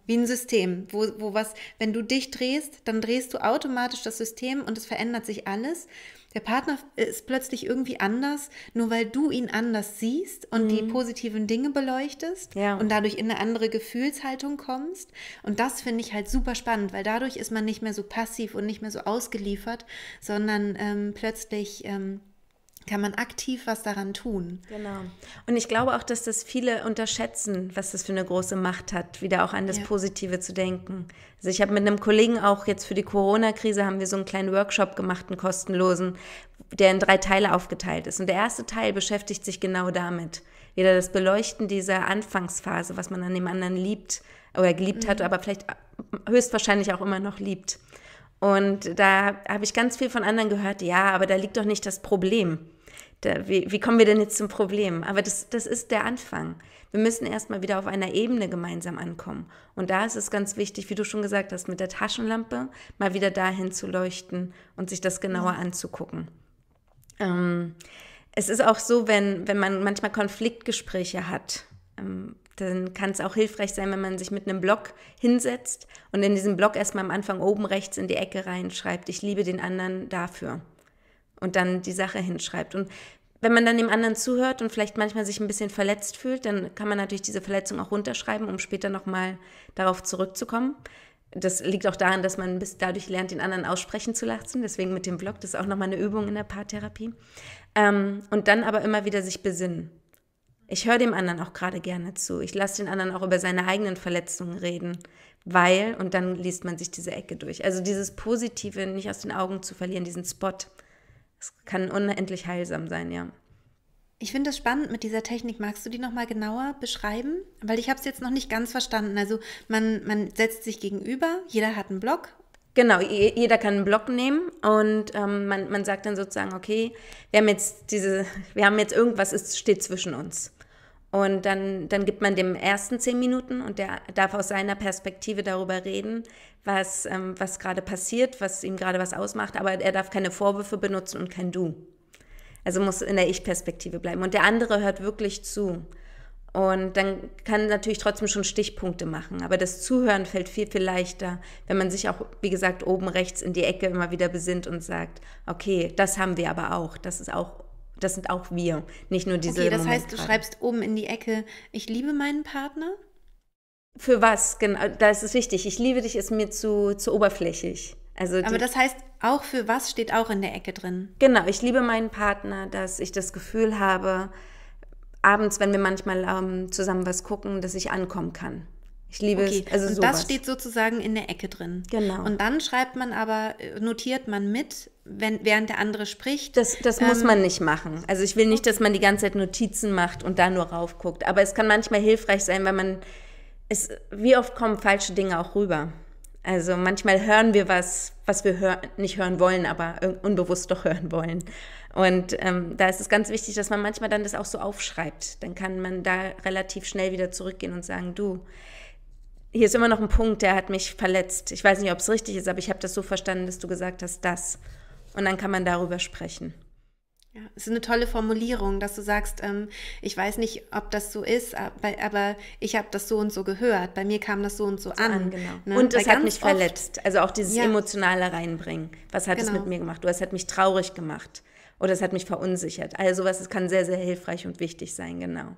A: wie ein System, wo, wo was, wenn du dich drehst, dann drehst du automatisch das System und es verändert sich alles. Der Partner ist plötzlich irgendwie anders, nur weil du ihn anders siehst und mhm. die positiven Dinge beleuchtest ja. und dadurch in eine andere Gefühlshaltung kommst. Und das finde ich halt super spannend, weil dadurch ist man nicht mehr so passiv und nicht mehr so ausgeliefert, sondern ähm, plötzlich ähm, kann man aktiv was daran tun.
B: Genau. Und ich glaube auch, dass das viele unterschätzen, was das für eine große Macht hat, wieder auch an das ja. Positive zu denken. Also ich habe mit einem Kollegen auch jetzt für die Corona-Krise haben wir so einen kleinen Workshop gemacht, einen kostenlosen, der in drei Teile aufgeteilt ist. Und der erste Teil beschäftigt sich genau damit. Wieder das Beleuchten dieser Anfangsphase, was man an dem anderen liebt oder geliebt mhm. hat, aber vielleicht höchstwahrscheinlich auch immer noch liebt. Und da habe ich ganz viel von anderen gehört, ja, aber da liegt doch nicht das Problem. Da, wie, wie, kommen wir denn jetzt zum Problem? Aber das, das ist der Anfang. Wir müssen erstmal wieder auf einer Ebene gemeinsam ankommen. Und da ist es ganz wichtig, wie du schon gesagt hast, mit der Taschenlampe mal wieder dahin zu leuchten und sich das genauer mhm. anzugucken. Ähm, es ist auch so, wenn, wenn man manchmal Konfliktgespräche hat, ähm, dann kann es auch hilfreich sein, wenn man sich mit einem Block hinsetzt und in diesem Block erstmal am Anfang oben rechts in die Ecke reinschreibt, ich liebe den anderen dafür. Und dann die Sache hinschreibt. Und wenn man dann dem anderen zuhört und vielleicht manchmal sich ein bisschen verletzt fühlt, dann kann man natürlich diese Verletzung auch runterschreiben, um später nochmal darauf zurückzukommen. Das liegt auch daran, dass man bis dadurch lernt, den anderen aussprechen zu lassen. Deswegen mit dem Blog, das ist auch nochmal eine Übung in der Paartherapie. Ähm, und dann aber immer wieder sich besinnen. Ich höre dem anderen auch gerade gerne zu. Ich lasse den anderen auch über seine eigenen Verletzungen reden, weil, und dann liest man sich diese Ecke durch. Also dieses Positive nicht aus den Augen zu verlieren, diesen Spot, das kann unendlich heilsam sein, ja.
A: Ich finde das spannend mit dieser Technik. Magst du die nochmal genauer beschreiben? Weil
B: ich habe es jetzt noch nicht ganz verstanden. Also man, man setzt sich gegenüber, jeder hat einen Block Genau, jeder kann einen Block nehmen und ähm, man, man sagt dann sozusagen, okay, wir haben jetzt diese, wir haben jetzt irgendwas, es steht zwischen uns. Und dann, dann gibt man dem ersten zehn Minuten und der darf aus seiner Perspektive darüber reden, was, ähm, was gerade passiert, was ihm gerade was ausmacht, aber er darf keine Vorwürfe benutzen und kein Du. Also muss in der Ich-Perspektive bleiben. Und der andere hört wirklich zu. Und dann kann natürlich trotzdem schon Stichpunkte machen. Aber das Zuhören fällt viel, viel leichter, wenn man sich auch, wie gesagt, oben rechts in die Ecke immer wieder besinnt und sagt, okay, das haben wir aber auch. Das ist auch das sind auch wir, nicht nur diese. Okay, das Moment heißt, du schreibst oben in die Ecke, ich liebe meinen Partner? Für was? Genau, da ist es wichtig. Ich liebe dich ist mir zu, zu oberflächlich. Also Aber das heißt, auch für was steht auch in der Ecke drin? Genau, ich liebe meinen Partner, dass ich das Gefühl habe, abends, wenn wir manchmal ähm, zusammen was gucken, dass ich ankommen kann. Ich liebe okay. es. Also und sowas. das steht
A: sozusagen in der Ecke drin. Genau. Und dann
B: schreibt man aber, äh, notiert man mit, wenn, während der andere spricht. Das, das ähm, muss man ähm, nicht machen. Also ich will nicht, dass man die ganze Zeit Notizen macht und da nur raufguckt. Aber es kann manchmal hilfreich sein, weil man es, wie oft kommen falsche Dinge auch rüber? Also manchmal hören wir was, was wir hör nicht hören wollen, aber unbewusst doch hören wollen. Und ähm, da ist es ganz wichtig, dass man manchmal dann das auch so aufschreibt. Dann kann man da relativ schnell wieder zurückgehen und sagen, du, hier ist immer noch ein Punkt, der hat mich verletzt. Ich weiß nicht, ob es richtig ist, aber ich habe das so verstanden, dass du gesagt hast, das. Und dann kann man darüber sprechen.
A: Ja, es ist eine tolle Formulierung, dass du sagst, ähm, ich weiß nicht, ob das so ist, aber, aber ich habe das so und so gehört. Bei mir kam das so und so an. an ne?
B: genau. ne? Und es hat mich verletzt. Also auch dieses ja. emotionale Reinbringen. Was hat genau. es mit mir gemacht? Du, es hat mich traurig gemacht oder es hat mich verunsichert. Also was, es kann sehr, sehr hilfreich und wichtig sein, genau.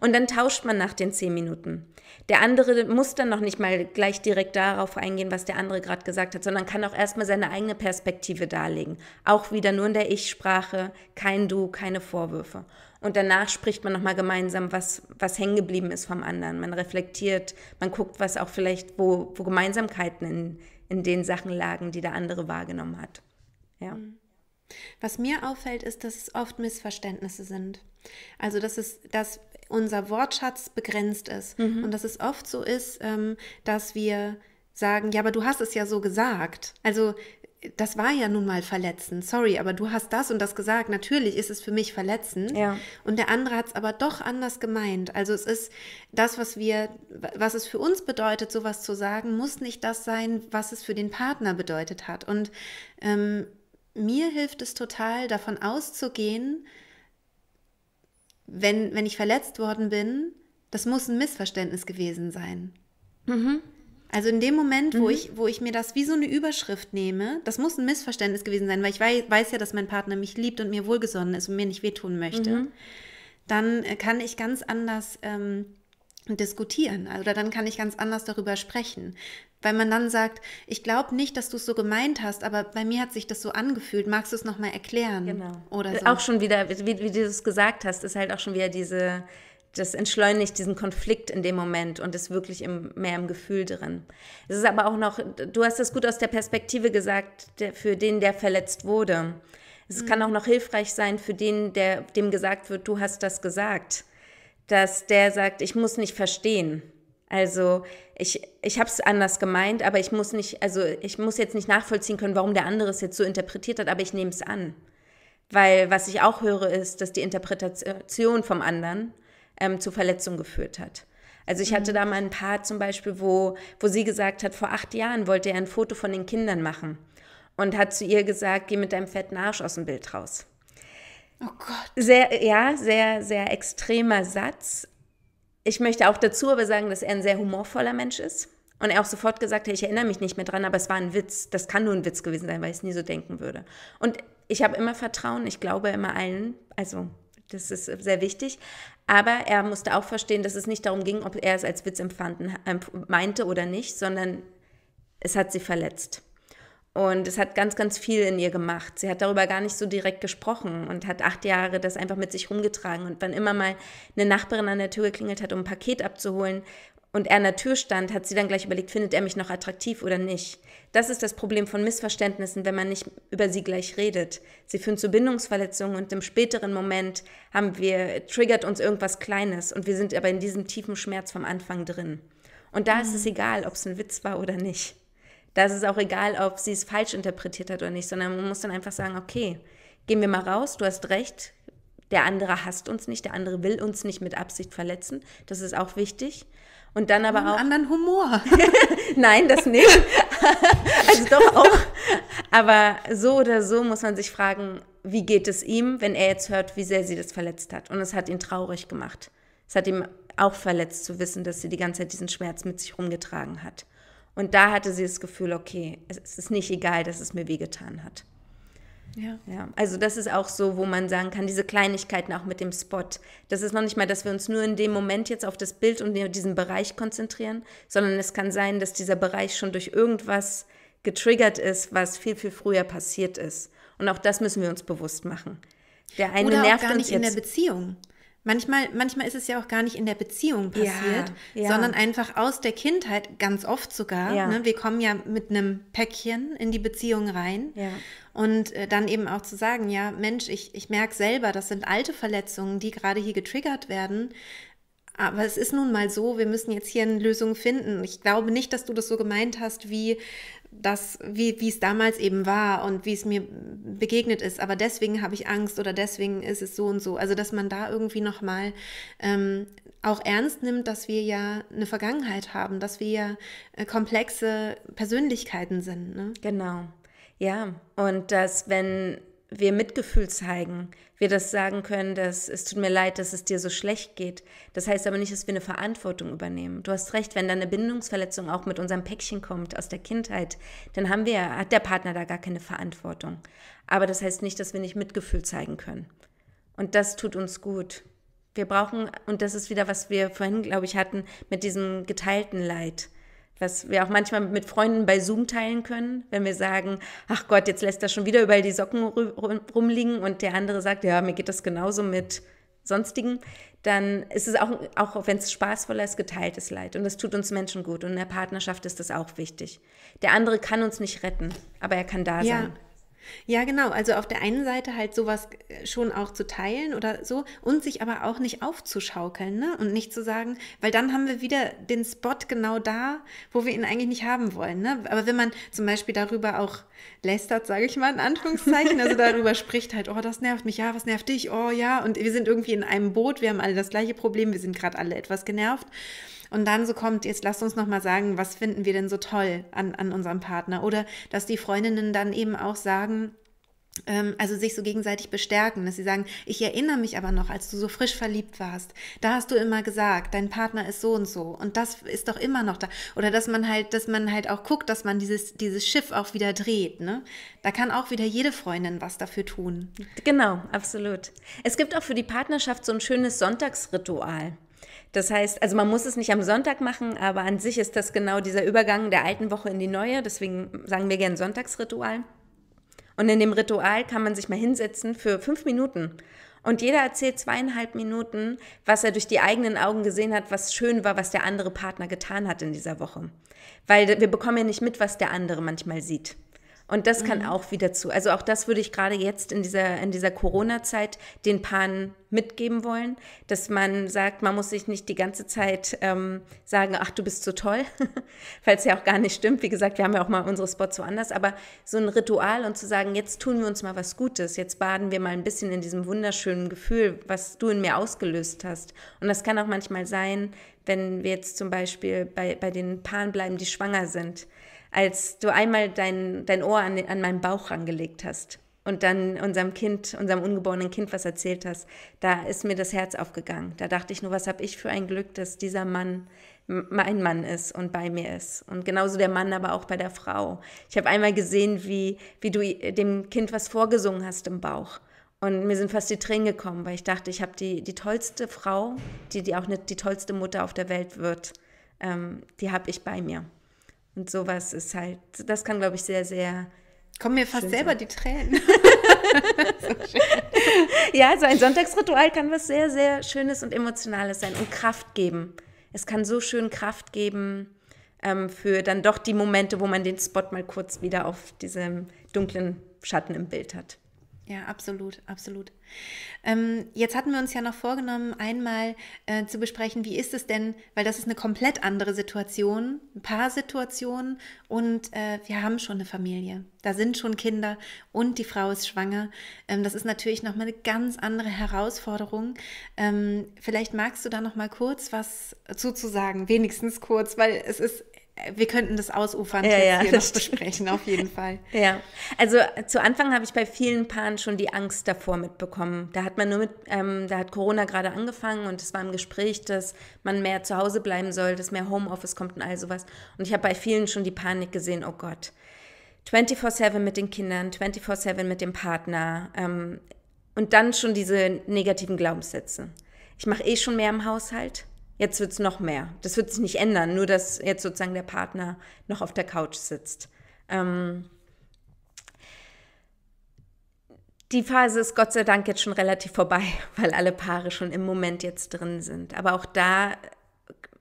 B: Und dann tauscht man nach den zehn Minuten. Der andere muss dann noch nicht mal gleich direkt darauf eingehen, was der andere gerade gesagt hat, sondern kann auch erstmal seine eigene Perspektive darlegen. Auch wieder nur in der Ich-Sprache, kein Du, keine Vorwürfe. Und danach spricht man nochmal gemeinsam, was, was hängen geblieben ist vom anderen. Man reflektiert, man guckt, was auch vielleicht, wo, wo Gemeinsamkeiten in, in den Sachen lagen, die der andere wahrgenommen hat. Ja.
A: Mhm. Was mir auffällt, ist, dass es oft Missverständnisse sind. Also, dass, es, dass unser Wortschatz begrenzt ist mhm. und dass es oft so ist, ähm, dass wir sagen, ja, aber du hast es ja so gesagt. Also das war ja nun mal verletzend, sorry, aber du hast das und das gesagt. Natürlich ist es für mich verletzend. Ja. Und der andere hat es aber doch anders gemeint. Also es ist das, was wir, was es für uns bedeutet, sowas zu sagen, muss nicht das sein, was es für den Partner bedeutet hat. Und ähm, mir hilft es total, davon auszugehen, wenn, wenn ich verletzt worden bin, das muss ein Missverständnis gewesen sein. Mhm. Also in dem Moment, mhm. wo, ich, wo ich mir das wie so eine Überschrift nehme, das muss ein Missverständnis gewesen sein, weil ich weiß, weiß ja, dass mein Partner mich liebt und mir wohlgesonnen ist und mir nicht wehtun möchte, mhm. dann äh, kann ich ganz anders ähm, diskutieren. Oder dann kann ich ganz anders darüber sprechen. Weil man dann sagt, ich glaube nicht, dass du es so gemeint hast, aber bei mir hat sich das so angefühlt. Magst du es nochmal erklären? Genau. Oder äh, so. Auch schon
B: wieder, wie, wie du es gesagt hast, ist halt auch schon wieder diese, das entschleunigt diesen Konflikt in dem Moment und ist wirklich im, mehr im Gefühl drin. Es ist aber auch noch, du hast das gut aus der Perspektive gesagt, der, für den, der verletzt wurde. Es mhm. kann auch noch hilfreich sein für den, der, dem gesagt wird, du hast das gesagt dass der sagt, ich muss nicht verstehen. Also ich, ich habe es anders gemeint, aber ich muss nicht, also ich muss jetzt nicht nachvollziehen können, warum der andere es jetzt so interpretiert hat, aber ich nehme es an. Weil was ich auch höre, ist, dass die Interpretation vom anderen ähm, zu Verletzung geführt hat. Also ich hatte mhm. da mal ein Paar zum Beispiel, wo, wo sie gesagt hat, vor acht Jahren wollte er ein Foto von den Kindern machen und hat zu ihr gesagt, geh mit deinem fetten Arsch aus dem Bild raus. Oh Gott. Sehr, ja, sehr, sehr extremer Satz. Ich möchte auch dazu aber sagen, dass er ein sehr humorvoller Mensch ist. Und er auch sofort gesagt hat, ich erinnere mich nicht mehr dran, aber es war ein Witz. Das kann nur ein Witz gewesen sein, weil ich es nie so denken würde. Und ich habe immer Vertrauen, ich glaube immer allen, also das ist sehr wichtig. Aber er musste auch verstehen, dass es nicht darum ging, ob er es als Witz empfanden, meinte oder nicht, sondern es hat sie verletzt. Und es hat ganz, ganz viel in ihr gemacht. Sie hat darüber gar nicht so direkt gesprochen und hat acht Jahre das einfach mit sich rumgetragen. Und wann immer mal eine Nachbarin an der Tür geklingelt hat, um ein Paket abzuholen und er an der Tür stand, hat sie dann gleich überlegt, findet er mich noch attraktiv oder nicht. Das ist das Problem von Missverständnissen, wenn man nicht über sie gleich redet. Sie führen zu Bindungsverletzungen und im späteren Moment haben wir, triggert uns irgendwas Kleines und wir sind aber in diesem tiefen Schmerz vom Anfang drin. Und da mhm. ist es mhm. egal, ob es ein Witz war oder nicht. Da ist es auch egal, ob sie es falsch interpretiert hat oder nicht, sondern man muss dann einfach sagen, okay, gehen wir mal raus, du hast recht, der andere hasst uns nicht, der andere will uns nicht mit Absicht verletzen. Das ist auch wichtig. Und dann aber einen auch. Einen anderen Humor. (laughs) (laughs) Nein, das nicht. (laughs) also doch auch. Aber so oder so muss man sich fragen, wie geht es ihm, wenn er jetzt hört, wie sehr sie das verletzt hat. Und es hat ihn traurig gemacht. Es hat ihm auch verletzt zu wissen, dass sie die ganze Zeit diesen Schmerz mit sich rumgetragen hat. Und da hatte sie das Gefühl, okay, es ist nicht egal, dass es mir wehgetan hat. Ja. ja. Also das ist auch so, wo man sagen kann, diese Kleinigkeiten auch mit dem Spot. Das ist noch nicht mal, dass wir uns nur in dem Moment jetzt auf das Bild und diesen Bereich konzentrieren, sondern es kann sein, dass dieser Bereich schon durch irgendwas getriggert ist, was viel, viel früher passiert ist. Und auch das müssen wir uns bewusst machen. Der eine Oder nervt auch gar nicht uns jetzt. in der
A: Beziehung. Manchmal, manchmal ist es ja auch gar nicht in der Beziehung passiert, ja, ja. sondern einfach aus der Kindheit, ganz oft sogar. Ja. Ne? Wir kommen ja mit einem Päckchen in die Beziehung rein. Und äh, dann eben auch zu sagen, ja, Mensch, ich, ich merke selber, das sind alte Verletzungen, die gerade hier getriggert werden. Aber es ist nun mal so, wir müssen jetzt hier eine Lösung finden. Ich glaube nicht, dass du das so gemeint hast, wie das, wie, es damals eben war und wie es mir begegnet ist. Aber deswegen habe ich Angst oder deswegen ist es so und so. Also, dass man da irgendwie nochmal ähm, auch ernst nimmt, dass wir ja eine Vergangenheit haben, dass wir ja äh, komplexe Persönlichkeiten sind. Ne?
B: Genau. Ja, und dass wenn wir Mitgefühl zeigen, wir das sagen können, dass es tut mir leid, dass es dir so schlecht geht. Das heißt aber nicht, dass wir eine Verantwortung übernehmen. Du hast recht, wenn da eine Bindungsverletzung auch mit unserem Päckchen kommt aus der Kindheit, dann haben wir, hat der Partner da gar keine Verantwortung. Aber das heißt nicht, dass wir nicht Mitgefühl zeigen können. Und das tut uns gut. Wir brauchen, und das ist wieder, was wir vorhin, glaube ich, hatten, mit diesem geteilten Leid was wir auch manchmal mit Freunden bei Zoom teilen können, wenn wir sagen, ach Gott, jetzt lässt er schon wieder überall die Socken rumliegen und der andere sagt, ja, mir geht das genauso mit sonstigen, dann ist es auch, auch wenn es spaßvoller ist, geteiltes Leid. Und das tut uns Menschen gut. Und in der Partnerschaft ist das auch wichtig. Der andere kann uns nicht retten, aber er kann da ja. sein. Ja, genau. Also auf der einen Seite halt sowas äh, schon auch zu
A: teilen oder so und sich aber auch nicht aufzuschaukeln ne? und nicht zu sagen, weil dann haben wir wieder den Spot genau da, wo wir ihn eigentlich nicht haben wollen. Ne? Aber wenn man zum Beispiel darüber auch lästert, sage ich mal in Anführungszeichen, also darüber spricht halt, oh, das nervt mich, ja, was nervt dich, oh ja, und wir sind irgendwie in einem Boot, wir haben alle das gleiche Problem, wir sind gerade alle etwas genervt. Und dann so kommt, jetzt lasst uns nochmal sagen, was finden wir denn so toll an, an unserem Partner? Oder dass die Freundinnen dann eben auch sagen, ähm, also sich so gegenseitig bestärken, dass sie sagen, ich erinnere mich aber noch, als du so frisch verliebt warst, da hast du immer gesagt, dein Partner ist so und so und das ist doch immer noch da. Oder dass man halt, dass man halt auch guckt, dass man dieses, dieses Schiff auch wieder
B: dreht. Ne? Da kann auch wieder jede Freundin was dafür tun. Genau, absolut. Es gibt auch für die Partnerschaft so ein schönes Sonntagsritual. Das heißt, also man muss es nicht am Sonntag machen, aber an sich ist das genau dieser Übergang der alten Woche in die neue. Deswegen sagen wir gerne Sonntagsritual. Und in dem Ritual kann man sich mal hinsetzen für fünf Minuten. Und jeder erzählt zweieinhalb Minuten, was er durch die eigenen Augen gesehen hat, was schön war, was der andere Partner getan hat in dieser Woche. Weil wir bekommen ja nicht mit, was der andere manchmal sieht. Und das kann mhm. auch wieder zu. Also auch das würde ich gerade jetzt in dieser, in dieser Corona-Zeit den Paaren mitgeben wollen, dass man sagt, man muss sich nicht die ganze Zeit ähm, sagen, ach, du bist so toll, weil es (laughs) ja auch gar nicht stimmt. Wie gesagt, wir haben ja auch mal unsere Spots woanders, aber so ein Ritual und zu sagen, jetzt tun wir uns mal was Gutes, jetzt baden wir mal ein bisschen in diesem wunderschönen Gefühl, was du in mir ausgelöst hast. Und das kann auch manchmal sein, wenn wir jetzt zum Beispiel bei, bei den Paaren bleiben, die schwanger sind als du einmal dein, dein Ohr an, an meinen Bauch rangelegt hast und dann unserem Kind, unserem ungeborenen Kind was erzählt hast, da ist mir das Herz aufgegangen. Da dachte ich nur, was habe ich für ein Glück, dass dieser Mann mein Mann ist und bei mir ist. Und genauso der Mann, aber auch bei der Frau. Ich habe einmal gesehen, wie, wie du dem Kind was vorgesungen hast im Bauch. Und mir sind fast die Tränen gekommen, weil ich dachte, ich habe die, die tollste Frau, die, die auch nicht die tollste Mutter auf der Welt wird, ähm, die habe ich bei mir. Und sowas ist halt, das kann, glaube ich, sehr, sehr. Kommen mir fast selber sein. die Tränen. so (laughs) ja, so ein Sonntagsritual kann was sehr, sehr Schönes und Emotionales sein und Kraft geben. Es kann so schön Kraft geben ähm, für dann doch die Momente, wo man den Spot mal kurz wieder auf diesem dunklen Schatten im Bild hat.
A: Ja, absolut, absolut. Ähm, jetzt hatten wir uns ja noch vorgenommen, einmal äh, zu besprechen, wie ist es denn, weil das ist eine komplett andere Situation, ein paar Situationen und äh, wir haben schon eine Familie, da sind schon Kinder und die Frau ist schwanger. Ähm, das ist natürlich nochmal eine ganz andere Herausforderung. Ähm, vielleicht magst du da nochmal kurz was zuzusagen, wenigstens kurz, weil es ist wir könnten das ausufern ja, ja, hier das noch besprechen, auf jeden
B: Fall. (laughs) Ja, also zu Anfang habe ich bei vielen Paaren schon die Angst davor mitbekommen. Da hat man nur mit, ähm, da hat Corona gerade angefangen und es war im Gespräch, dass man mehr zu Hause bleiben soll, dass mehr Homeoffice kommt und all sowas. Und ich habe bei vielen schon die Panik gesehen, oh Gott, 24-7 mit den Kindern, 24-7 mit dem Partner ähm, und dann schon diese negativen Glaubenssätze. Ich mache eh schon mehr im Haushalt Jetzt wird es noch mehr. Das wird sich nicht ändern, nur dass jetzt sozusagen der Partner noch auf der Couch sitzt. Ähm, die Phase ist Gott sei Dank jetzt schon relativ vorbei, (laughs) weil alle Paare schon im Moment jetzt drin sind. Aber auch da,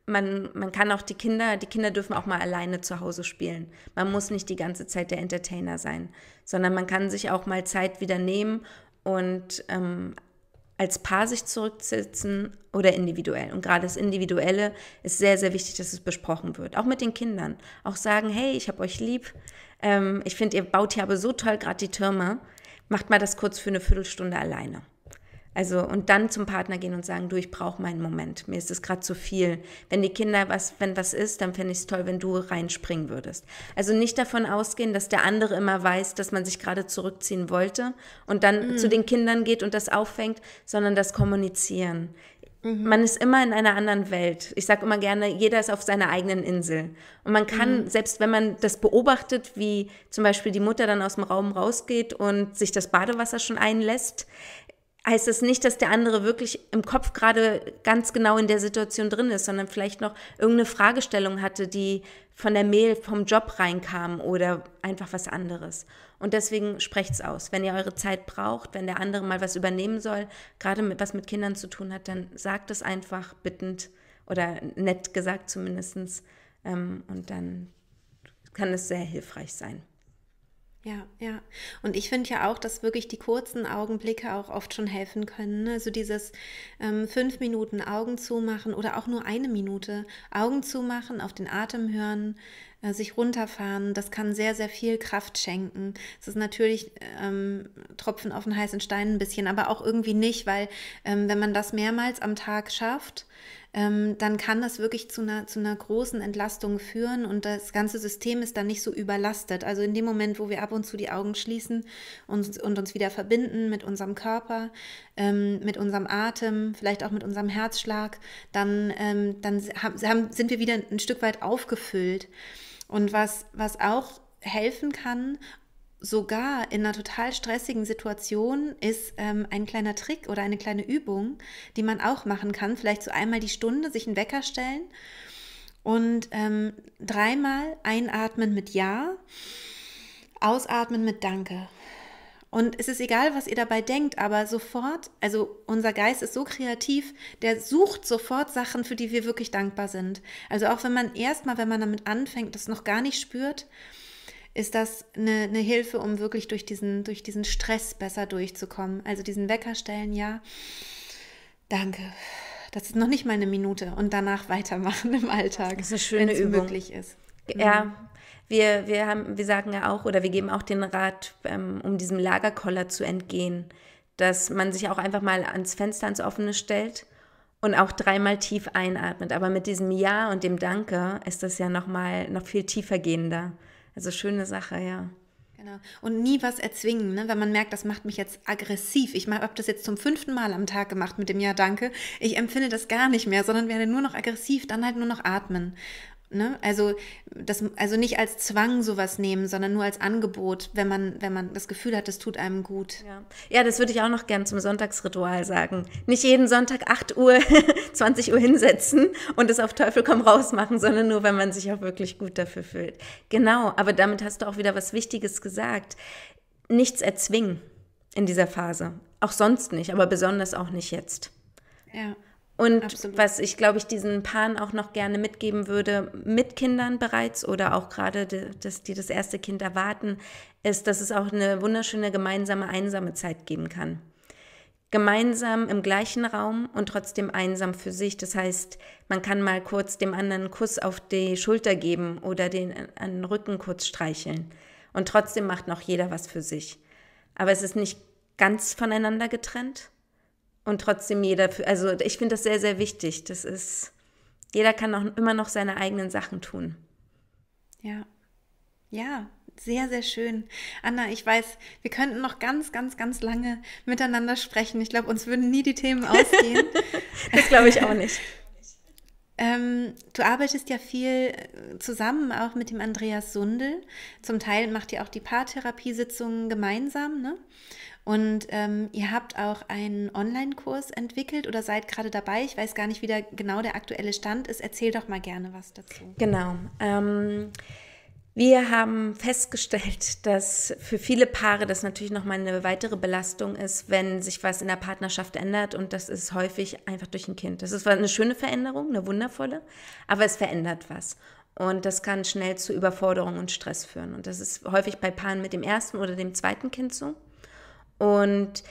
B: man, man kann auch die Kinder, die Kinder dürfen auch mal alleine zu Hause spielen. Man muss nicht die ganze Zeit der Entertainer sein, sondern man kann sich auch mal Zeit wieder nehmen und ähm, als Paar sich zurücksetzen oder individuell. Und gerade das Individuelle ist sehr, sehr wichtig, dass es besprochen wird. Auch mit den Kindern. Auch sagen, hey, ich habe euch lieb. Ähm, ich finde, ihr baut hier aber so toll gerade die Türme. Macht mal das kurz für eine Viertelstunde alleine. Also und dann zum Partner gehen und sagen, du, ich brauche meinen Moment, mir ist es gerade zu viel. Wenn die Kinder was, wenn was ist, dann fände ich es toll, wenn du reinspringen würdest. Also nicht davon ausgehen, dass der andere immer weiß, dass man sich gerade zurückziehen wollte und dann mhm. zu den Kindern geht und das auffängt, sondern das Kommunizieren. Mhm. Man ist immer in einer anderen Welt. Ich sage immer gerne, jeder ist auf seiner eigenen Insel. Und man kann, mhm. selbst wenn man das beobachtet, wie zum Beispiel die Mutter dann aus dem Raum rausgeht und sich das Badewasser schon einlässt, heißt das nicht, dass der andere wirklich im Kopf gerade ganz genau in der Situation drin ist, sondern vielleicht noch irgendeine Fragestellung hatte, die von der Mail vom Job reinkam oder einfach was anderes. Und deswegen sprecht's aus. Wenn ihr eure Zeit braucht, wenn der andere mal was übernehmen soll, gerade mit, was mit Kindern zu tun hat, dann sagt es einfach bittend oder nett gesagt zumindestens. Ähm, und dann kann es sehr hilfreich sein.
A: Ja, ja. Und ich finde ja auch, dass wirklich die kurzen Augenblicke auch oft schon helfen können. Ne? Also dieses ähm, fünf Minuten Augen zumachen oder auch nur eine Minute Augen zumachen, auf den Atem hören, äh, sich runterfahren, das kann sehr, sehr viel Kraft schenken. Es ist natürlich ähm, Tropfen auf den heißen Stein ein bisschen, aber auch irgendwie nicht, weil ähm, wenn man das mehrmals am Tag schafft, ähm, dann kann das wirklich zu einer, zu einer großen Entlastung führen und das ganze System ist dann nicht so überlastet. Also in dem Moment, wo wir ab und zu die Augen schließen und, und uns wieder verbinden mit unserem Körper, ähm, mit unserem Atem, vielleicht auch mit unserem Herzschlag, dann, ähm, dann haben, sind wir wieder ein Stück weit aufgefüllt. Und was, was auch helfen kann sogar in einer total stressigen Situation ist ähm, ein kleiner Trick oder eine kleine Übung, die man auch machen kann. Vielleicht so einmal die Stunde sich einen Wecker stellen und ähm, dreimal einatmen mit Ja, ausatmen mit Danke. Und es ist egal, was ihr dabei denkt, aber sofort, also unser Geist ist so kreativ, der sucht sofort Sachen, für die wir wirklich dankbar sind. Also auch wenn man erstmal, wenn man damit anfängt, das noch gar nicht spürt, ist das eine, eine, Hilfe, um wirklich durch diesen, durch diesen Stress besser durchzukommen. Also diesen Wecker stellen, ja. Danke. Das ist noch nicht mal eine Minute und danach weitermachen im Alltag,
B: Das ist eine wenn Übung. möglich ist. Mhm. Ja, wir, wir, haben, wir sagen ja auch oder wir geben auch den Rat, ähm, um diesem Lagerkoller zu entgehen, dass man sich auch einfach mal ans Fenster, ans Offene stellt und auch dreimal tief einatmet. Aber mit diesem Ja und dem Danke ist das ja noch mal noch viel tiefer gehender. Also schöne Sache, ja.
A: Genau. Und nie was erzwingen, ne? wenn man merkt, das macht mich jetzt aggressiv. Ich
B: habe das jetzt zum fünften Mal
A: am Tag gemacht mit dem Ja, danke. Ich empfinde das gar nicht mehr, sondern werde nur noch aggressiv, dann halt nur noch atmen. Ne? Also, das, also nicht als Zwang sowas nehmen, sondern nur als Angebot,
B: wenn man, wenn man das Gefühl hat, es tut einem gut. Ja. ja, das würde ich auch noch gern zum Sonntagsritual sagen. Nicht jeden Sonntag 8 Uhr, 20 (laughs) Uhr hinsetzen und es auf Teufel komm raus machen, sondern nur, wenn man sich auch wirklich gut dafür fühlt. Genau, aber damit hast du auch wieder was Wichtiges gesagt. Nichts erzwingen in dieser Phase. Auch sonst nicht, aber besonders auch nicht jetzt. Ja. Und Absolut. was ich, glaube ich, diesen Paaren auch noch gerne mitgeben würde, mit Kindern bereits oder auch gerade, dass die das erste Kind erwarten, ist, dass es auch eine wunderschöne gemeinsame, einsame Zeit geben kann. Gemeinsam im gleichen Raum und trotzdem einsam für sich. Das heißt, man kann mal kurz dem anderen einen Kuss auf die Schulter geben oder den, äh, den Rücken kurz streicheln. Und trotzdem macht noch jeder was für sich. Aber es ist nicht ganz voneinander getrennt, und trotzdem jeder, also ich finde das sehr, sehr wichtig. Das ist, jeder kann auch immer noch seine eigenen Sachen tun.
A: Ja, ja, sehr, sehr schön. Anna, ich weiß, wir könnten noch ganz, ganz, ganz lange miteinander sprechen. Ich glaube, uns würden nie die Themen (laughs) ausgehen. das glaube ich auch nicht. Ähm, du arbeitest ja viel äh, zusammen, auch mit dem Andreas Sundel. Zum Teil macht ihr auch die Paartherapiesitzungen gemeinsam. Ne? Und ähm, ihr habt auch einen Online-Kurs entwickelt oder seid gerade dabei. Ich weiß gar nicht, wie der, genau der aktuelle Stand ist. Erzähl doch mal gerne
B: was dazu. Genau. Ähm, wir haben festgestellt, dass für viele Paare das natürlich nochmal eine weitere Belastung ist, wenn sich was in der Partnerschaft ändert. Und das ist häufig einfach durch ein Kind. Das ist eine schöne Veränderung, eine wundervolle, aber es verändert was. Und das kann schnell zu Überforderung und Stress führen. Und das ist häufig bei Paaren mit dem ersten oder dem zweiten Kind so. Und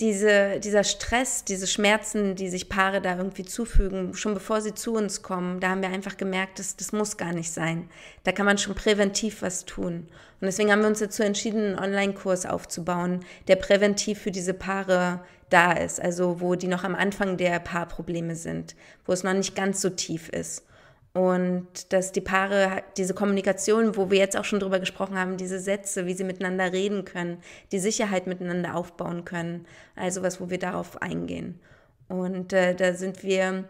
B: diese, dieser Stress, diese Schmerzen, die sich Paare da irgendwie zufügen, schon bevor sie zu uns kommen, da haben wir einfach gemerkt, das, das muss gar nicht sein. Da kann man schon präventiv was tun. Und deswegen haben wir uns dazu entschieden, einen Online-Kurs aufzubauen, der präventiv für diese Paare da ist, also wo die noch am Anfang der Paarprobleme sind, wo es noch nicht ganz so tief ist. Und dass die Paare diese Kommunikation, wo wir jetzt auch schon drüber gesprochen haben, diese Sätze, wie sie miteinander reden können, die Sicherheit miteinander aufbauen können, also was, wo wir darauf eingehen. Und äh, da sind wir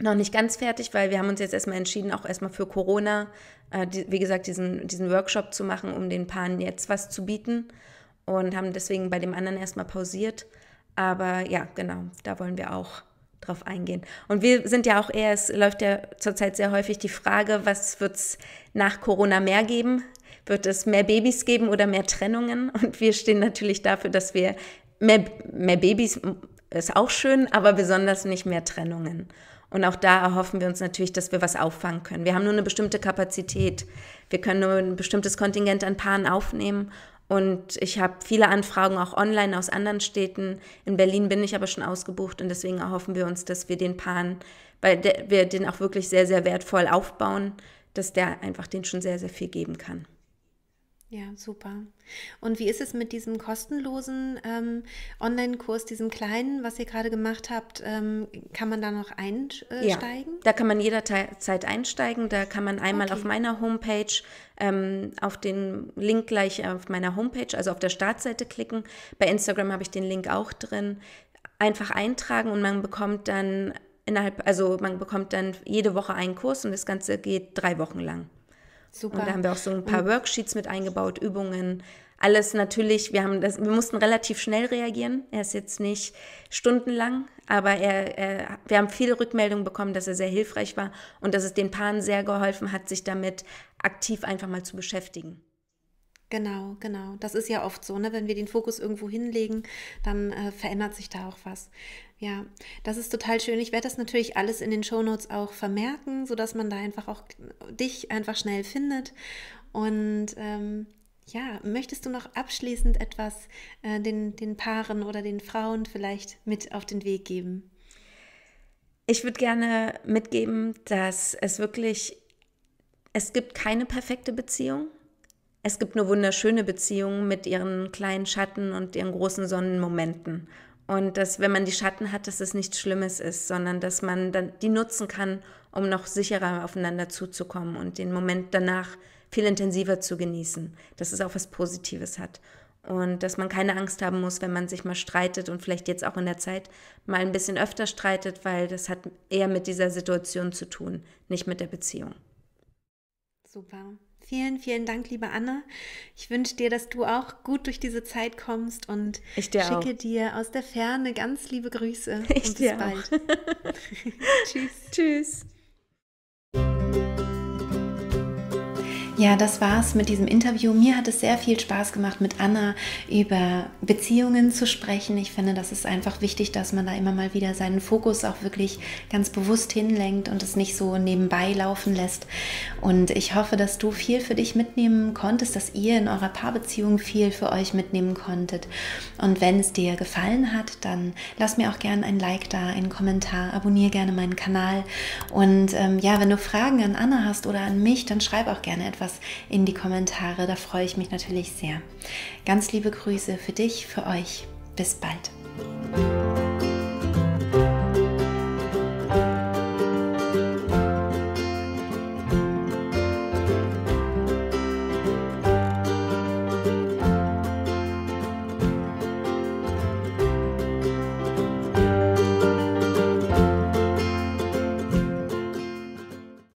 B: noch nicht ganz fertig, weil wir haben uns jetzt erstmal entschieden, auch erstmal für Corona, äh, die, wie gesagt, diesen, diesen Workshop zu machen, um den Paaren jetzt was zu bieten und haben deswegen bei dem anderen erstmal pausiert. Aber ja, genau, da wollen wir auch drauf eingehen. Und wir sind ja auch eher, es läuft ja zurzeit sehr häufig die Frage, was wird es nach Corona mehr geben? Wird es mehr Babys geben oder mehr Trennungen? Und wir stehen natürlich dafür, dass wir mehr, mehr Babys ist auch schön, aber besonders nicht mehr Trennungen. Und auch da erhoffen wir uns natürlich, dass wir was auffangen können. Wir haben nur eine bestimmte Kapazität. Wir können nur ein bestimmtes Kontingent an Paaren aufnehmen. Und ich habe viele Anfragen auch online aus anderen Städten. In Berlin bin ich aber schon ausgebucht und deswegen erhoffen wir uns, dass wir den Pan, weil der, wir den auch wirklich sehr, sehr wertvoll aufbauen, dass der einfach den schon sehr, sehr viel geben kann.
A: Ja, super. Und wie ist es mit diesem kostenlosen ähm, Online-Kurs, diesem kleinen, was ihr gerade gemacht habt? Ähm, kann man da noch einsteigen? Ja, da
B: kann man jederzeit einsteigen. Da kann man einmal okay. auf meiner Homepage ähm, auf den Link gleich auf meiner Homepage, also auf der Startseite klicken. Bei Instagram habe ich den Link auch drin. Einfach eintragen und man bekommt dann innerhalb, also man bekommt dann jede Woche einen Kurs und das Ganze geht drei Wochen lang. Super. Und da haben wir auch so ein paar Worksheets mit eingebaut, Übungen. Alles natürlich, wir, haben das, wir mussten relativ schnell reagieren. Er ist jetzt nicht stundenlang, aber er, er, wir haben viele Rückmeldungen bekommen, dass er sehr hilfreich war und dass es den Paaren sehr geholfen hat, sich damit aktiv einfach mal zu beschäftigen.
A: Genau, genau. Das ist ja oft so, ne? Wenn wir den Fokus irgendwo hinlegen, dann äh, verändert sich da auch was. Ja, das ist total schön. Ich werde das natürlich alles in den Shownotes auch vermerken, sodass man da einfach auch äh, dich einfach schnell findet. Und ähm, ja, möchtest du noch abschließend etwas äh, den, den Paaren oder den
B: Frauen vielleicht mit auf den Weg geben? Ich würde gerne mitgeben, dass es wirklich, es gibt keine perfekte Beziehung. Es gibt nur wunderschöne Beziehungen mit ihren kleinen Schatten und ihren großen Sonnenmomenten. Und dass, wenn man die Schatten hat, dass es nichts Schlimmes ist, sondern dass man dann die nutzen kann, um noch sicherer aufeinander zuzukommen und den Moment danach viel intensiver zu genießen, dass es auch was Positives hat. Und dass man keine Angst haben muss, wenn man sich mal streitet und vielleicht jetzt auch in der Zeit mal ein bisschen öfter streitet, weil das hat eher mit dieser Situation zu tun, nicht mit der Beziehung.
A: Super. Vielen, vielen Dank, liebe Anna. Ich wünsche dir, dass du auch gut durch diese Zeit kommst und ich dir schicke auch. dir aus der Ferne ganz liebe Grüße. (laughs) Ich und bis bald. (laughs) (laughs) Tschüss. Tschüss. Ja, das war's mit diesem Interview. Mir hat es sehr viel Spaß gemacht, mit Anna über Beziehungen zu sprechen. Ich finde, das ist einfach wichtig, dass man da immer mal wieder seinen Fokus auch wirklich ganz bewusst hinlenkt und es nicht so nebenbei laufen lässt. Und ich hoffe, dass du viel für dich mitnehmen konntest, dass ihr in eurer Paarbeziehung viel für euch mitnehmen konntet. Und wenn es dir gefallen hat, dann lass mir auch gerne ein Like da, einen Kommentar, abonniere gerne meinen Kanal. Und ähm, ja, wenn du Fragen an Anna hast oder an mich, dann schreib auch gerne etwas was in die Kommentare. Da freue ich mich natürlich sehr. Ganz liebe Grüße für dich, für euch. Bis bald.